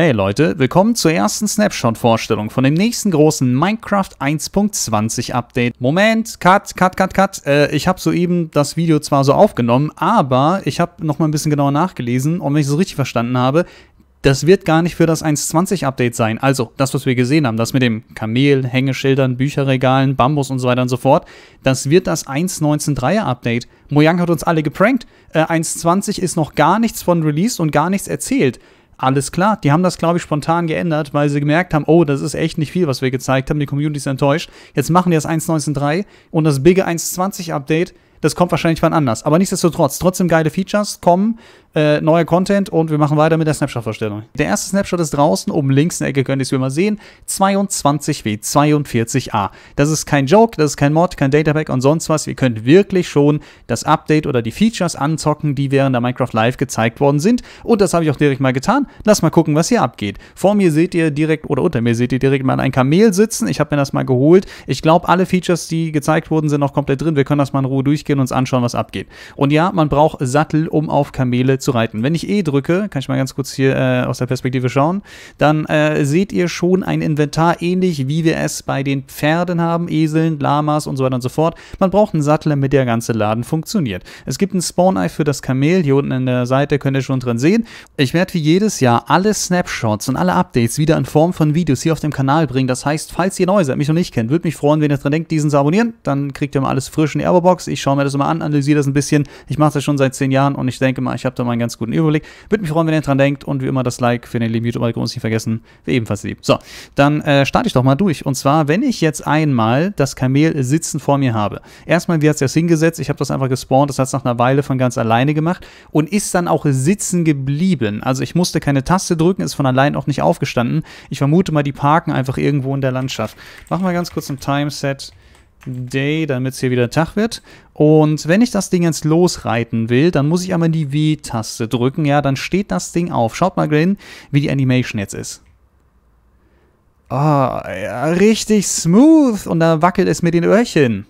Hey Leute, willkommen zur ersten Snapshot-Vorstellung von dem nächsten großen Minecraft 1.20 Update. Moment, cut, cut, cut, cut. Äh, ich habe soeben das Video zwar so aufgenommen, aber ich habe noch mal ein bisschen genauer nachgelesen und wenn ich es richtig verstanden habe, das wird gar nicht für das 1.20 Update sein. Also, das, was wir gesehen haben, das mit dem Kamel, Hängeschildern, Bücherregalen, Bambus und so weiter und so fort, das wird das 1.19.3er Update. Mojang hat uns alle geprankt. Äh, 1.20 ist noch gar nichts von Release und gar nichts erzählt alles klar. Die haben das, glaube ich, spontan geändert, weil sie gemerkt haben, oh, das ist echt nicht viel, was wir gezeigt haben. Die Community ist enttäuscht. Jetzt machen die das 1.19.3 und das bigge 1.20 Update das kommt wahrscheinlich wann anders. Aber nichtsdestotrotz, trotzdem geile Features kommen äh, neuer Content und wir machen weiter mit der Snapshot-Vorstellung. Der erste Snapshot ist draußen, oben links in der Ecke könnt ihr es wie immer sehen, 22W42a. Das ist kein Joke, das ist kein Mod, kein Datapack und sonst was. Ihr könnt wirklich schon das Update oder die Features anzocken, die während der Minecraft Live gezeigt worden sind. Und das habe ich auch direkt mal getan. Lass mal gucken, was hier abgeht. Vor mir seht ihr direkt, oder unter mir seht ihr direkt mal ein Kamel sitzen. Ich habe mir das mal geholt. Ich glaube, alle Features, die gezeigt wurden, sind noch komplett drin. Wir können das mal in Ruhe durchgehen und uns anschauen, was abgeht. Und ja, man braucht Sattel, um auf Kamele zu zu reiten. Wenn ich E drücke, kann ich mal ganz kurz hier äh, aus der Perspektive schauen, dann äh, seht ihr schon ein Inventar ähnlich, wie wir es bei den Pferden haben, Eseln, Lamas und so weiter und so fort. Man braucht einen Sattel, damit der ganze Laden funktioniert. Es gibt ein Spawn-Eye für das Kamel, hier unten in der Seite könnt ihr schon drin sehen. Ich werde wie jedes Jahr alle Snapshots und alle Updates wieder in Form von Videos hier auf dem Kanal bringen. Das heißt, falls ihr neu seid, mich noch nicht kennt, würde mich freuen, wenn ihr dran denkt, diesen zu abonnieren. Dann kriegt ihr mal alles frisch in die Abo-Box. Ich schaue mir das immer an, analysiere das ein bisschen. Ich mache das schon seit zehn Jahren und ich denke mal, ich habe da mal mal einen ganz guten Überblick. Würde mich freuen, wenn ihr dran denkt und wie immer das Like für den lieben YouTube-Algorithmus nicht vergessen. Wir ebenfalls lieben. So, dann äh, starte ich doch mal durch. Und zwar, wenn ich jetzt einmal das Kamel sitzen vor mir habe. Erstmal, wie hat es das hingesetzt? Ich habe das einfach gespawnt. Das hat es nach einer Weile von ganz alleine gemacht und ist dann auch sitzen geblieben. Also ich musste keine Taste drücken, ist von allein auch nicht aufgestanden. Ich vermute mal, die parken einfach irgendwo in der Landschaft. Machen wir ganz kurz ein Timeset. Day, damit es hier wieder Tag wird. Und wenn ich das Ding jetzt losreiten will, dann muss ich einmal die W-Taste drücken. Ja, dann steht das Ding auf. Schaut mal hin, wie die Animation jetzt ist. Ah, oh, ja, richtig smooth. Und da wackelt es mit den Öhrchen.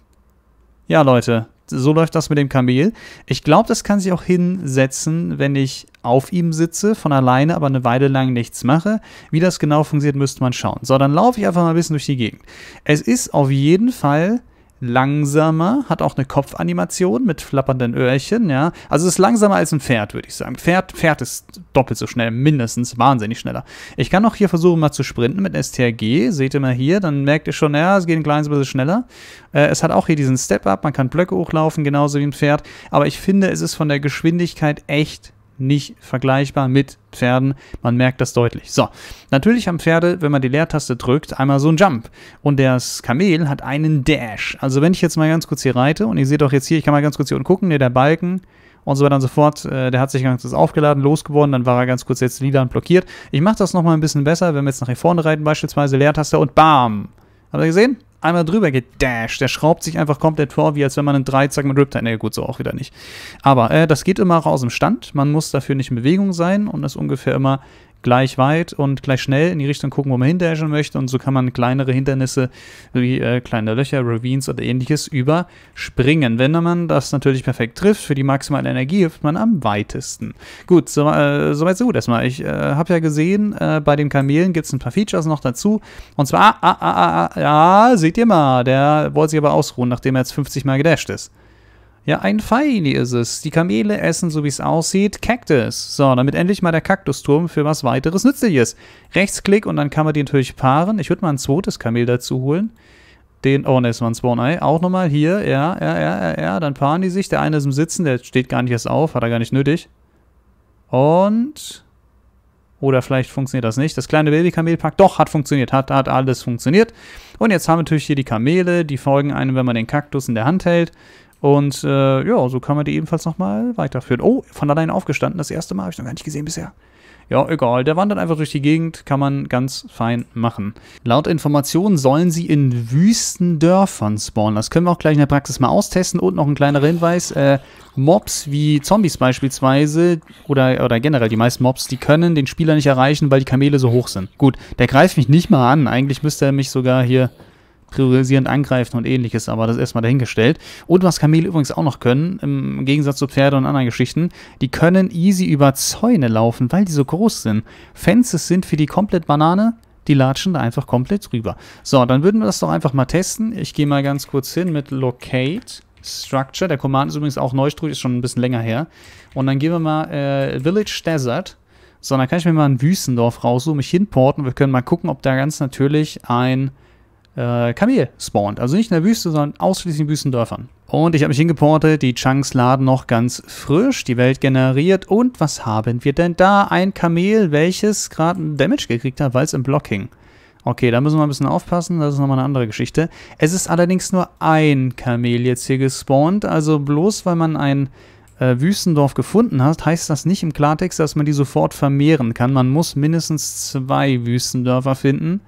Ja, Leute, so läuft das mit dem Kamel. Ich glaube, das kann sich auch hinsetzen, wenn ich auf ihm sitze, von alleine, aber eine Weile lang nichts mache. Wie das genau funktioniert, müsste man schauen. So, dann laufe ich einfach mal ein bisschen durch die Gegend. Es ist auf jeden Fall langsamer, hat auch eine Kopfanimation mit flappernden Öhrchen, ja. Also es ist langsamer als ein Pferd, würde ich sagen. Pferd, Pferd ist doppelt so schnell, mindestens wahnsinnig schneller. Ich kann auch hier versuchen, mal zu sprinten mit STRG. Seht ihr mal hier, dann merkt ihr schon, ja, es geht ein kleines bisschen schneller. Äh, es hat auch hier diesen Step-Up, man kann Blöcke hochlaufen, genauso wie ein Pferd. Aber ich finde, es ist von der Geschwindigkeit echt nicht vergleichbar mit Pferden. Man merkt das deutlich. So, natürlich haben Pferde, wenn man die Leertaste drückt, einmal so einen Jump. Und das Kamel hat einen Dash. Also wenn ich jetzt mal ganz kurz hier reite, und ihr seht auch jetzt hier, ich kann mal ganz kurz hier unten gucken, ne, der Balken und so weiter und so fort, äh, der hat sich ganz kurz aufgeladen, losgeworden, dann war er ganz kurz jetzt lila und blockiert. Ich mache das nochmal ein bisschen besser, wenn wir jetzt nach hier vorne reiten beispielsweise, Leertaste und bam. Habt ihr gesehen? einmal drüber gedasht. Der schraubt sich einfach komplett vor, wie als wenn man einen Dreizack mit Riptide. Ne, gut, so auch wieder nicht. Aber äh, das geht immer auch aus dem Stand. Man muss dafür nicht in Bewegung sein und ist ungefähr immer gleich weit und gleich schnell in die Richtung gucken, wo man hindashen möchte. Und so kann man kleinere Hindernisse wie äh, kleine Löcher, Ravines oder ähnliches überspringen. Wenn man das natürlich perfekt trifft, für die maximale Energie hilft man am weitesten. Gut, so, äh, soweit so gut erstmal. Ich äh, habe ja gesehen, äh, bei den Kamelen gibt es ein paar Features noch dazu. Und zwar, ah, ah, ah, ah, ja, ah, seht ihr mal, der wollte sich aber ausruhen, nachdem er jetzt 50 Mal gedasht ist. Ja, ein Feini ist es. Die Kamele essen, so wie es aussieht, Cactus. So, damit endlich mal der Kaktusturm für was weiteres nützlich ist. Rechtsklick und dann kann man die natürlich paaren. Ich würde mal ein zweites Kamel dazu holen. Den, oh ne, ist mal ein Spawn-Ei. Auch nochmal hier, ja, ja, ja, ja, ja. Dann paaren die sich. Der eine ist im Sitzen, der steht gar nicht erst auf, hat er gar nicht nötig. Und... Oder vielleicht funktioniert das nicht. Das kleine Babykamelpack, doch, hat funktioniert, hat, hat alles funktioniert. Und jetzt haben wir natürlich hier die Kamele, die folgen einem, wenn man den Kaktus in der Hand hält. Und äh, ja, so kann man die ebenfalls nochmal weiterführen. Oh, von alleine aufgestanden, das erste Mal habe ich noch gar nicht gesehen bisher. Ja, egal, der wandert einfach durch die Gegend, kann man ganz fein machen. Laut Informationen sollen sie in Wüstendörfern spawnen. Das können wir auch gleich in der Praxis mal austesten. Und noch ein kleiner Hinweis, äh, Mobs wie Zombies beispielsweise oder, oder generell die meisten Mobs, die können den Spieler nicht erreichen, weil die Kamele so hoch sind. Gut, der greift mich nicht mal an. Eigentlich müsste er mich sogar hier priorisierend angreifen und ähnliches, aber das ist erstmal dahingestellt. Und was Kamele übrigens auch noch können, im Gegensatz zu Pferde und anderen Geschichten, die können easy über Zäune laufen, weil die so groß sind. Fences sind für die komplett Banane, die latschen da einfach komplett drüber. So, dann würden wir das doch einfach mal testen. Ich gehe mal ganz kurz hin mit Locate. Structure, der Command ist übrigens auch neu ist schon ein bisschen länger her. Und dann gehen wir mal äh, Village Desert, So, dann kann ich mir mal ein Wüstendorf raussuchen, mich hinporten. Wir können mal gucken, ob da ganz natürlich ein äh, Kamel spawnt. Also nicht in der Wüste, sondern ausschließlich in Wüstendörfern. Und ich habe mich hingeportet, die Chunks laden noch ganz frisch, die Welt generiert. Und was haben wir denn da? Ein Kamel, welches gerade Damage gekriegt hat, weil es im Block hing. Okay, da müssen wir ein bisschen aufpassen, das ist nochmal eine andere Geschichte. Es ist allerdings nur ein Kamel jetzt hier gespawnt, also bloß weil man ein äh, Wüstendorf gefunden hat, heißt das nicht im Klartext, dass man die sofort vermehren kann. Man muss mindestens zwei Wüstendörfer finden,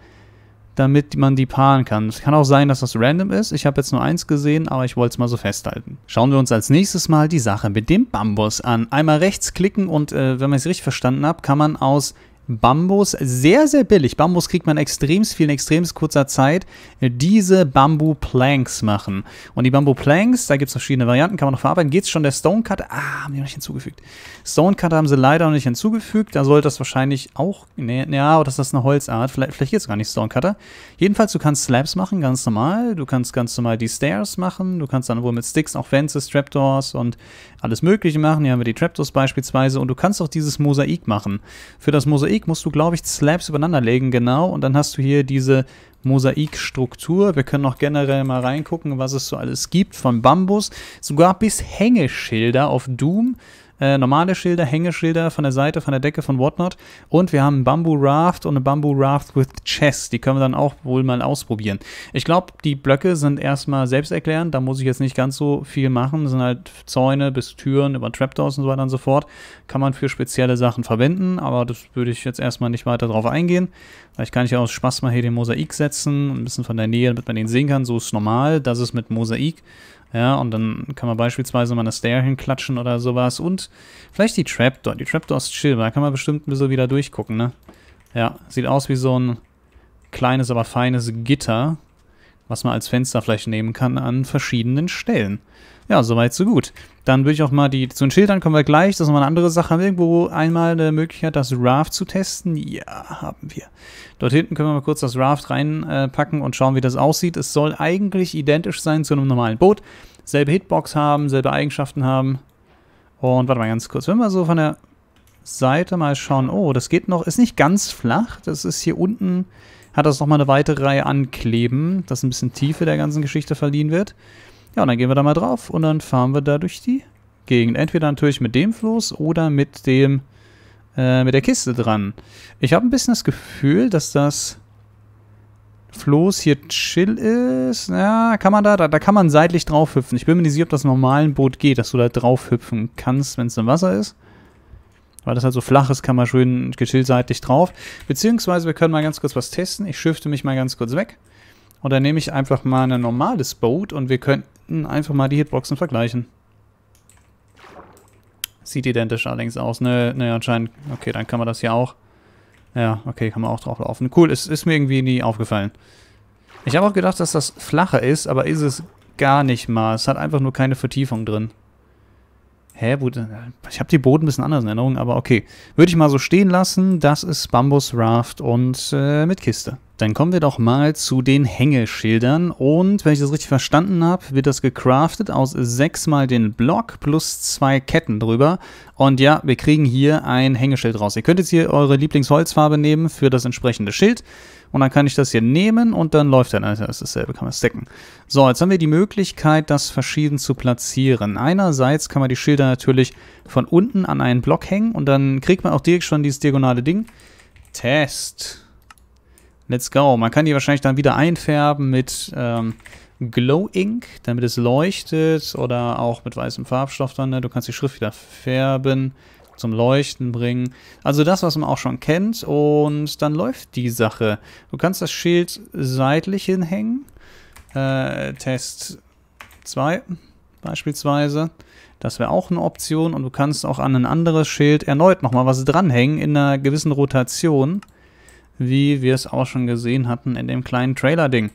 damit man die paaren kann. Es kann auch sein, dass das random ist. Ich habe jetzt nur eins gesehen, aber ich wollte es mal so festhalten. Schauen wir uns als nächstes mal die Sache mit dem Bambus an. Einmal rechts klicken und äh, wenn man es richtig verstanden hat, kann man aus Bambus sehr, sehr billig. Bambus kriegt man extrem viel in extrem kurzer Zeit. Diese Bamboo Planks machen. Und die Bamboo Planks, da gibt es verschiedene Varianten, kann man noch verarbeiten. Geht es schon der Stone Cut? Ah, haben die noch nicht hinzugefügt. Stone Cut haben sie leider noch nicht hinzugefügt. Da sollte das wahrscheinlich auch. Nee, ne, ja, oder ist das eine Holzart? Vielleicht, vielleicht geht es gar nicht Stone Cutter. Jedenfalls, du kannst Slabs machen, ganz normal. Du kannst ganz normal die Stairs machen. Du kannst dann wohl mit Sticks auch Fences, Trapdoors und alles Mögliche machen. Hier haben wir die Trapdoors beispielsweise. Und du kannst auch dieses Mosaik machen. Für das Mosaik Mosaik musst du, glaube ich, Slabs übereinander legen, genau. Und dann hast du hier diese Mosaikstruktur. Wir können noch generell mal reingucken, was es so alles gibt. Von Bambus, sogar bis Hängeschilder auf Doom äh, normale Schilder, Hängeschilder von der Seite, von der Decke, von whatnot. Und wir haben ein Bamboo Raft und eine Bamboo Raft with Chess. Die können wir dann auch wohl mal ausprobieren. Ich glaube, die Blöcke sind erstmal selbsterklärend. Da muss ich jetzt nicht ganz so viel machen. Das sind halt Zäune bis Türen über Trapdoors und so weiter und so fort. Kann man für spezielle Sachen verwenden, aber das würde ich jetzt erstmal nicht weiter drauf eingehen. Vielleicht kann ich ja aus Spaß mal hier den Mosaik setzen, ein bisschen von der Nähe, damit man den sehen kann. So ist es normal. Das ist mit Mosaik. Ja, und dann kann man beispielsweise mal eine Stair hinklatschen oder sowas. Und vielleicht die Trapdoor. Die Trapdoor ist chill, da kann man bestimmt ein bisschen wieder durchgucken, ne? Ja, sieht aus wie so ein kleines, aber feines Gitter was man als Fenster vielleicht nehmen kann an verschiedenen Stellen. Ja, soweit, so gut. Dann würde ich auch mal die, zu den Schildern kommen wir gleich, das ist nochmal eine andere Sache. Haben wir irgendwo einmal eine Möglichkeit, das Raft zu testen? Ja, haben wir. Dort hinten können wir mal kurz das Raft reinpacken und schauen, wie das aussieht. Es soll eigentlich identisch sein zu einem normalen Boot. Selbe Hitbox haben, selbe Eigenschaften haben. Und warte mal ganz kurz, wenn wir so von der Seite mal schauen. Oh, das geht noch, ist nicht ganz flach. Das ist hier unten hat das nochmal eine weitere Reihe ankleben, dass ein bisschen Tiefe der ganzen Geschichte verliehen wird. Ja, und dann gehen wir da mal drauf und dann fahren wir da durch die Gegend. Entweder natürlich mit dem Floß oder mit dem äh, mit der Kiste dran. Ich habe ein bisschen das Gefühl, dass das Floß hier chill ist. Ja, kann man da, da, da kann man seitlich drauf hüpfen. Ich bin mir nicht sicher, ob das normalen Boot geht, dass du da drauf hüpfen kannst, wenn es im Wasser ist. Weil das halt so flach ist, kann man schön geschildseitig drauf. Beziehungsweise wir können mal ganz kurz was testen. Ich shifte mich mal ganz kurz weg. Und dann nehme ich einfach mal ein normales Boat und wir könnten einfach mal die Hitboxen vergleichen. Sieht identisch allerdings aus. Ne, ne, anscheinend. Okay, dann kann man das hier auch. Ja, okay, kann man auch drauf laufen. Cool, es ist mir irgendwie nie aufgefallen. Ich habe auch gedacht, dass das flacher ist, aber ist es gar nicht mal. Es hat einfach nur keine Vertiefung drin. Hä, ich habe die Boden ein bisschen anders in Erinnerung, aber okay. Würde ich mal so stehen lassen. Das ist Bambus Raft und äh, mit Kiste. Dann kommen wir doch mal zu den Hängeschildern. Und wenn ich das richtig verstanden habe, wird das gecraftet aus sechsmal den Block plus zwei Ketten drüber. Und ja, wir kriegen hier ein Hängeschild raus. Ihr könnt jetzt hier eure Lieblingsholzfarbe nehmen für das entsprechende Schild. Und dann kann ich das hier nehmen und dann läuft dann alles dasselbe, kann man stacken. So, jetzt haben wir die Möglichkeit, das verschieden zu platzieren. Einerseits kann man die Schilder natürlich von unten an einen Block hängen und dann kriegt man auch direkt schon dieses diagonale Ding. Test. Let's go. Man kann die wahrscheinlich dann wieder einfärben mit ähm, Glow Ink, damit es leuchtet oder auch mit weißem Farbstoff dann. Ne? Du kannst die Schrift wieder färben zum Leuchten bringen. Also das, was man auch schon kennt. Und dann läuft die Sache. Du kannst das Schild seitlich hinhängen. Äh, Test 2 beispielsweise. Das wäre auch eine Option. Und du kannst auch an ein anderes Schild erneut nochmal was dranhängen in einer gewissen Rotation, wie wir es auch schon gesehen hatten in dem kleinen Trailer-Ding.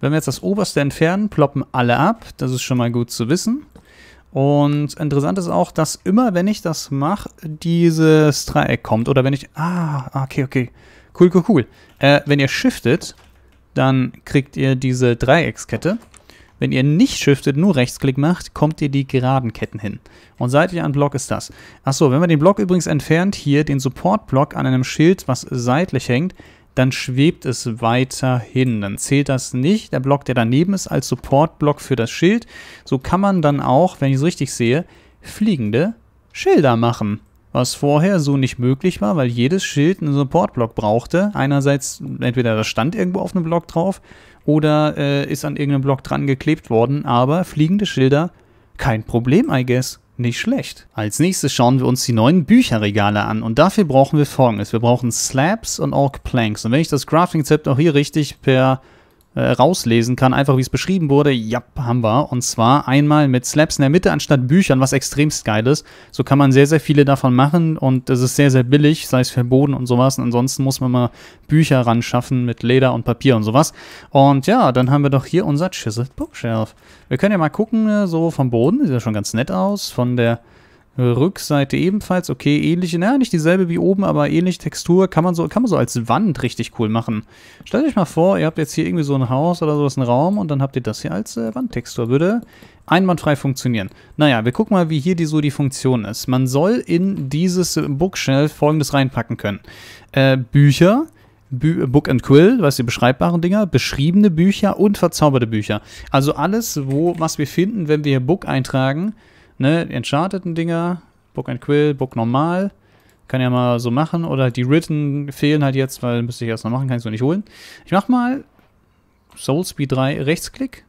Wenn wir jetzt das oberste entfernen, ploppen alle ab. Das ist schon mal gut zu wissen. Und interessant ist auch, dass immer, wenn ich das mache, dieses Dreieck kommt. Oder wenn ich... Ah, ah, okay, okay. Cool, cool, cool. Äh, wenn ihr shiftet, dann kriegt ihr diese Dreieckskette. Wenn ihr nicht shiftet, nur Rechtsklick macht, kommt ihr die geraden Ketten hin. Und seitlich an Block ist das. Achso, wenn man den Block übrigens entfernt, hier den Support-Block an einem Schild, was seitlich hängt, dann schwebt es weiterhin. Dann zählt das nicht. Der Block, der daneben ist, als Supportblock für das Schild. So kann man dann auch, wenn ich es richtig sehe, fliegende Schilder machen. Was vorher so nicht möglich war, weil jedes Schild einen Supportblock brauchte. Einerseits entweder das stand irgendwo auf einem Block drauf oder äh, ist an irgendeinem Block dran geklebt worden. Aber fliegende Schilder, kein Problem, I guess. Nicht schlecht. Als nächstes schauen wir uns die neuen Bücherregale an und dafür brauchen wir folgendes. Wir brauchen Slabs und Orc Planks. Und wenn ich das Crafting-Zept auch hier richtig per äh, rauslesen kann, einfach wie es beschrieben wurde, ja, haben wir. Und zwar einmal mit Slaps in der Mitte anstatt Büchern, was extremst geil ist. So kann man sehr, sehr viele davon machen und es ist sehr, sehr billig, sei es für Boden und sowas. Und ansonsten muss man mal Bücher ran schaffen mit Leder und Papier und sowas. Und ja, dann haben wir doch hier unser Chiseled Bookshelf. Wir können ja mal gucken, äh, so vom Boden, sieht ja schon ganz nett aus, von der Rückseite ebenfalls, okay, ähnliche, naja, nicht dieselbe wie oben, aber ähnliche Textur, kann man so, kann man so als Wand richtig cool machen. Stellt euch mal vor, ihr habt jetzt hier irgendwie so ein Haus oder sowas, einen Raum und dann habt ihr das hier als äh, Wandtextur. Würde einwandfrei funktionieren. Naja, wir gucken mal, wie hier die, so die Funktion ist. Man soll in dieses Bookshelf folgendes reinpacken können. Äh, Bücher, Book and Quill, was die beschreibbaren Dinger, beschriebene Bücher und verzauberte Bücher. Also alles, wo, was wir finden, wenn wir hier Book eintragen, ne, die Uncharteden Dinger, Book and Quill, Book normal. Kann ja mal so machen. Oder die Written fehlen halt jetzt, weil müsste ich erst noch machen, kann ich so nicht holen. Ich mach mal Soul Speed 3 Rechtsklick.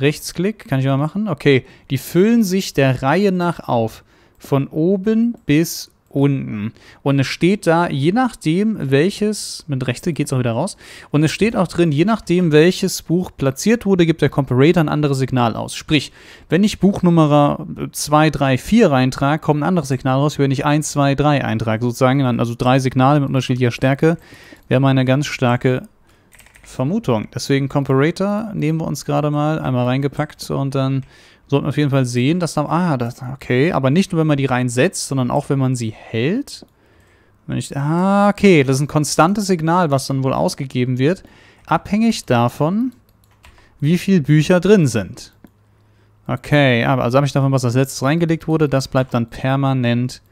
Rechtsklick, kann ich mal machen. Okay, die füllen sich der Reihe nach auf. Von oben bis unten. Und es steht da, je nachdem welches, mit Rechte geht es auch wieder raus, und es steht auch drin, je nachdem welches Buch platziert wurde, gibt der Comparator ein anderes Signal aus. Sprich, wenn ich Buchnummer 2, 3, 4 reintrage, kommt ein anderes Signal raus, wenn ich 1, 2, 3 eintrage, sozusagen. Also drei Signale mit unterschiedlicher Stärke wäre meine ganz starke Vermutung. Deswegen Comparator nehmen wir uns gerade mal einmal reingepackt und dann sollte man auf jeden Fall sehen, dass da, ah, das, okay, aber nicht nur, wenn man die reinsetzt, sondern auch, wenn man sie hält. Wenn ich, ah, okay, das ist ein konstantes Signal, was dann wohl ausgegeben wird, abhängig davon, wie viele Bücher drin sind. Okay, aber also habe ich davon, was als letztes reingelegt wurde, das bleibt dann permanent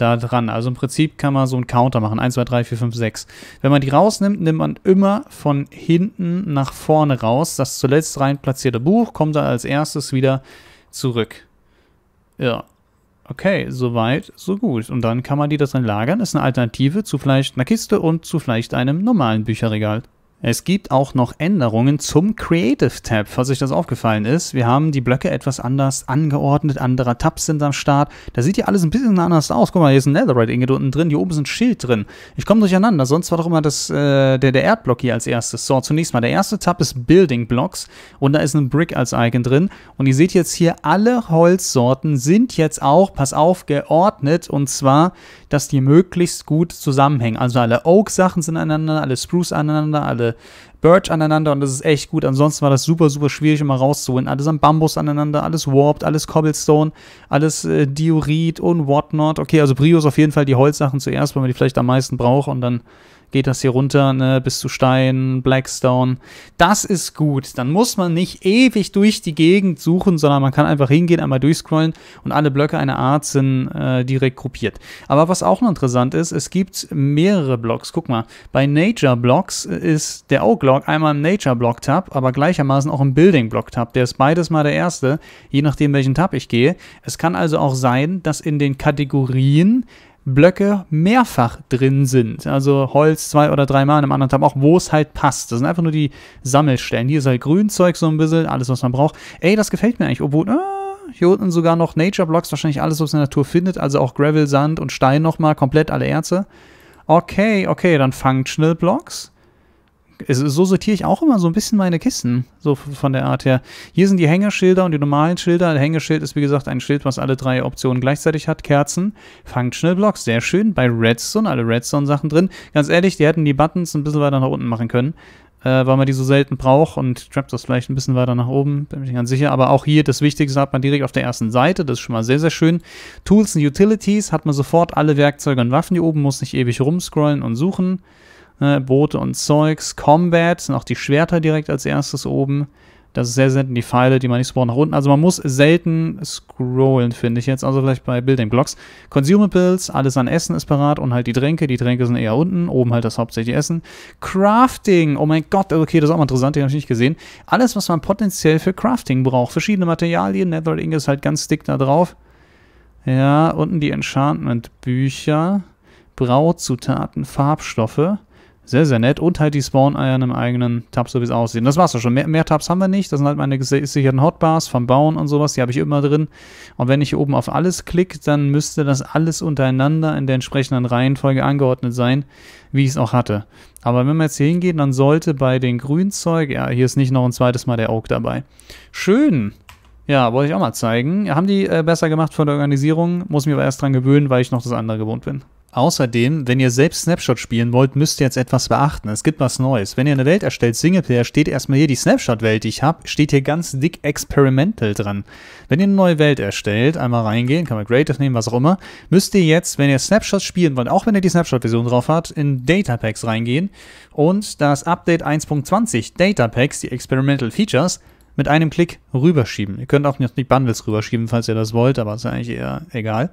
da dran. Also im Prinzip kann man so einen Counter machen. 1, 2, 3, 4, 5, 6. Wenn man die rausnimmt, nimmt man immer von hinten nach vorne raus. Das zuletzt rein platzierte Buch kommt dann als erstes wieder zurück. Ja. Okay, soweit, so gut. Und dann kann man die das dann lagern. Ist eine Alternative zu vielleicht einer Kiste und zu vielleicht einem normalen Bücherregal. Es gibt auch noch Änderungen zum Creative Tab, falls euch das aufgefallen ist. Wir haben die Blöcke etwas anders angeordnet, andere Tabs sind am Start. Da sieht ja alles ein bisschen anders aus. Guck mal, hier ist ein Netherite Ingot unten drin, hier oben ist ein Schild drin. Ich komme durcheinander, sonst war doch immer das, äh, der, der Erdblock hier als erstes. So, zunächst mal, der erste Tab ist Building Blocks und da ist ein Brick als Icon drin. Und ihr seht jetzt hier, alle Holzsorten sind jetzt auch, pass auf, geordnet und zwar, dass die möglichst gut zusammenhängen. Also alle Oak-Sachen sind aneinander, alle Spruce aneinander, alle Birch aneinander und das ist echt gut. Ansonsten war das super, super schwierig immer rauszuholen. Alles am Bambus aneinander, alles Warped, alles Cobblestone, alles äh, Diorit und whatnot. Okay, also Brios auf jeden Fall die Holzsachen zuerst, weil man die vielleicht am meisten braucht und dann geht das hier runter ne, bis zu Stein, Blackstone. Das ist gut. Dann muss man nicht ewig durch die Gegend suchen, sondern man kann einfach hingehen, einmal durchscrollen und alle Blöcke einer Art sind äh, direkt gruppiert. Aber was auch noch interessant ist, es gibt mehrere Blocks. Guck mal, bei Nature Blocks ist der Oak block einmal im Nature Block Tab, aber gleichermaßen auch im Building Block Tab. Der ist beides mal der erste, je nachdem welchen Tab ich gehe. Es kann also auch sein, dass in den Kategorien Blöcke mehrfach drin sind. Also Holz zwei oder dreimal in einem anderen Tab auch, wo es halt passt. Das sind einfach nur die Sammelstellen. Hier ist halt Grünzeug so ein bisschen, alles, was man braucht. Ey, das gefällt mir eigentlich, obwohl... Ah, hier unten sogar noch Nature Blocks, wahrscheinlich alles, was in der Natur findet, also auch Gravel, Sand und Stein nochmal, komplett alle Erze. Okay, okay, dann Functional Blocks so sortiere ich auch immer so ein bisschen meine Kissen, so von der Art her. Hier sind die Hängeschilder und die normalen Schilder. Ein Hängeschild ist, wie gesagt, ein Schild, was alle drei Optionen gleichzeitig hat. Kerzen, Functional Blocks, sehr schön. Bei Redstone, alle Redstone-Sachen drin. Ganz ehrlich, die hätten die Buttons ein bisschen weiter nach unten machen können, äh, weil man die so selten braucht und Traptors vielleicht ein bisschen weiter nach oben, bin ich ganz sicher. Aber auch hier, das Wichtigste hat man direkt auf der ersten Seite, das ist schon mal sehr, sehr schön. Tools und Utilities hat man sofort alle Werkzeuge und Waffen hier oben, muss nicht ewig rumscrollen und suchen ne, Boote und Zeugs, Combat, sind auch die Schwerter direkt als erstes oben. Das ist sehr selten die Pfeile, die man nicht spawnen nach unten. Also man muss selten scrollen, finde ich jetzt. Also vielleicht bei Building Blocks. Consumables, alles an Essen ist parat und halt die Tränke. Die Tränke sind eher unten. Oben halt das hauptsächlich Essen. Crafting, oh mein Gott, okay, das ist auch mal interessant, den habe ich nicht gesehen. Alles, was man potenziell für Crafting braucht. Verschiedene Materialien, Nether Netherring ist halt ganz dick da drauf. Ja, unten die Enchantment-Bücher. Brauzutaten, Farbstoffe. Sehr, sehr nett. Und halt die Spawn-Eier im eigenen Tab, so wie es aussieht. Und das war's auch schon. Mehr, mehr, Tabs haben wir nicht. Das sind halt meine gesicherten Hotbars vom Bauen und sowas. Die habe ich immer drin. Und wenn ich hier oben auf alles klicke, dann müsste das alles untereinander in der entsprechenden Reihenfolge angeordnet sein, wie ich es auch hatte. Aber wenn wir jetzt hier hingehen, dann sollte bei den Grünzeug, ja, hier ist nicht noch ein zweites Mal der Oak dabei. Schön. Ja, wollte ich auch mal zeigen. Haben die äh, besser gemacht von der Organisierung? Muss mich aber erst dran gewöhnen, weil ich noch das andere gewohnt bin. Außerdem, wenn ihr selbst Snapshot spielen wollt, müsst ihr jetzt etwas beachten. Es gibt was Neues. Wenn ihr eine Welt erstellt, Singleplayer, steht erstmal hier die Snapshot-Welt, die ich habe, steht hier ganz dick Experimental dran. Wenn ihr eine neue Welt erstellt, einmal reingehen, kann man Creative nehmen, was auch immer, müsst ihr jetzt, wenn ihr Snapshots spielen wollt, auch wenn ihr die Snapshot-Version drauf habt, in Datapacks reingehen und das Update 1.20 Datapacks, die Experimental Features, mit einem Klick rüberschieben. Ihr könnt auch noch die Bundles rüberschieben, falls ihr das wollt, aber ist eigentlich eher egal.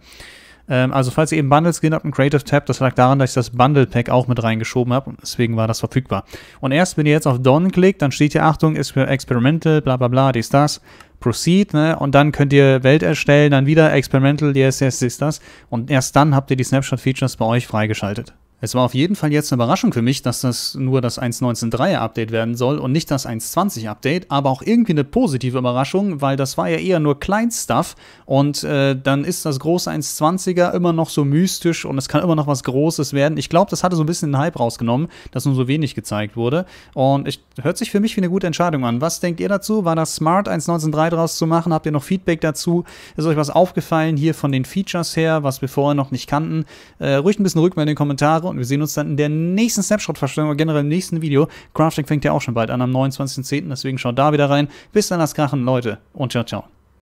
Ähm, also falls ihr eben Bundles gehen habt im Creative Tab, das lag daran, dass ich das Bundle Pack auch mit reingeschoben habe und deswegen war das verfügbar. Und erst wenn ihr jetzt auf Dawn klickt, dann steht hier Achtung, ist für Experimental, bla bla bla, dies, das. Proceed, ne? Und dann könnt ihr Welt erstellen, dann wieder Experimental, yes, yes, dies, das. Und erst dann habt ihr die Snapshot-Features bei euch freigeschaltet. Es war auf jeden Fall jetzt eine Überraschung für mich, dass das nur das 1.19.3er Update werden soll und nicht das 1.20 Update, aber auch irgendwie eine positive Überraschung, weil das war ja eher nur Kleinstuff und äh, dann ist das große 1.20er immer noch so mystisch und es kann immer noch was Großes werden. Ich glaube, das hatte so ein bisschen den Hype rausgenommen, dass nur so wenig gezeigt wurde und es hört sich für mich wie eine gute Entscheidung an. Was denkt ihr dazu? War das smart, 1.19.3 draus zu machen? Habt ihr noch Feedback dazu? Ist euch was aufgefallen hier von den Features her, was wir vorher noch nicht kannten? Äh, ruhig ein bisschen Rückmeldung in den Kommentaren habe. Und wir sehen uns dann in der nächsten Snapshot-Verstellung oder generell im nächsten Video. Crafting fängt ja auch schon bald an am 29.10. Deswegen schaut da wieder rein. Bis dann, das Krachen, Leute. Und ciao, ciao.